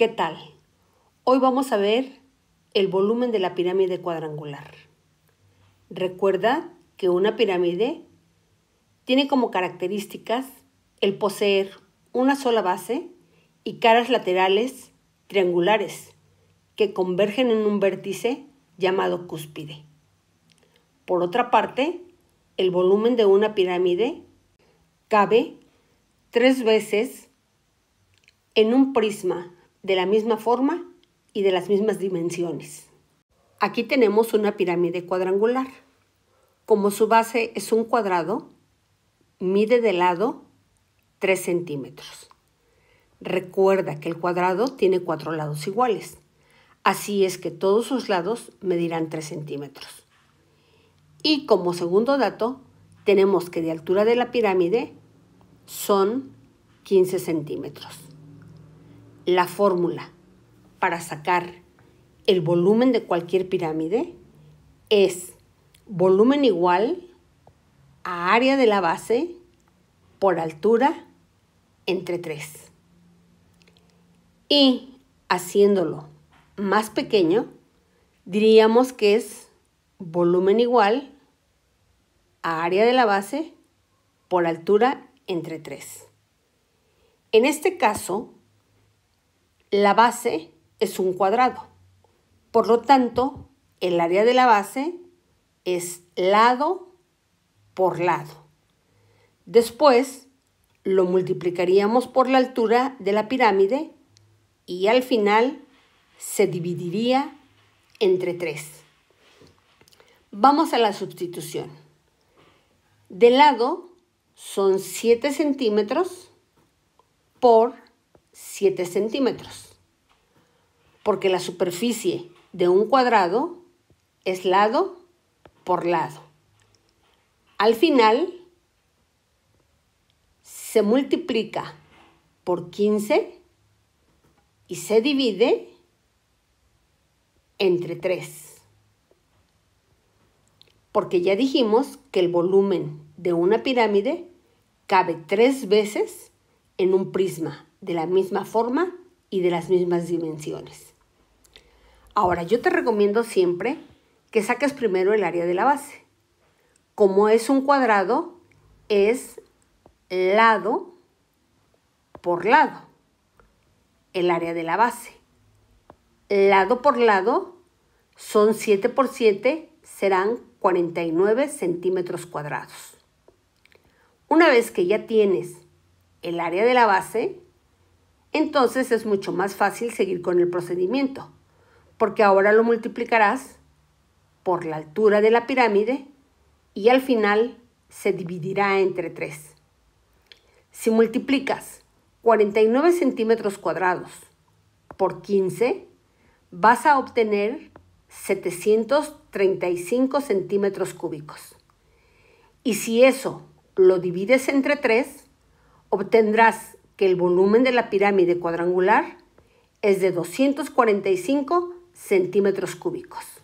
¿Qué tal? Hoy vamos a ver el volumen de la pirámide cuadrangular. Recuerda que una pirámide tiene como características el poseer una sola base y caras laterales triangulares que convergen en un vértice llamado cúspide. Por otra parte, el volumen de una pirámide cabe tres veces en un prisma de la misma forma y de las mismas dimensiones. Aquí tenemos una pirámide cuadrangular. Como su base es un cuadrado, mide de lado 3 centímetros. Recuerda que el cuadrado tiene cuatro lados iguales, así es que todos sus lados medirán 3 centímetros. Y como segundo dato, tenemos que de altura de la pirámide son 15 centímetros la fórmula para sacar el volumen de cualquier pirámide es volumen igual a área de la base por altura entre 3. Y haciéndolo más pequeño, diríamos que es volumen igual a área de la base por altura entre 3. En este caso, la base es un cuadrado. Por lo tanto, el área de la base es lado por lado. Después, lo multiplicaríamos por la altura de la pirámide y al final se dividiría entre 3. Vamos a la sustitución. De lado son 7 centímetros por 7 centímetros, porque la superficie de un cuadrado es lado por lado. Al final se multiplica por 15 y se divide entre 3. Porque ya dijimos que el volumen de una pirámide cabe tres veces en un prisma de la misma forma y de las mismas dimensiones. Ahora, yo te recomiendo siempre que saques primero el área de la base. Como es un cuadrado, es lado por lado, el área de la base. Lado por lado son 7 por 7, serán 49 centímetros cuadrados. Una vez que ya tienes el área de la base, entonces es mucho más fácil seguir con el procedimiento, porque ahora lo multiplicarás por la altura de la pirámide y al final se dividirá entre 3. Si multiplicas 49 centímetros cuadrados por 15, vas a obtener 735 centímetros cúbicos. Y si eso lo divides entre 3, obtendrás que el volumen de la pirámide cuadrangular es de 245 centímetros cúbicos.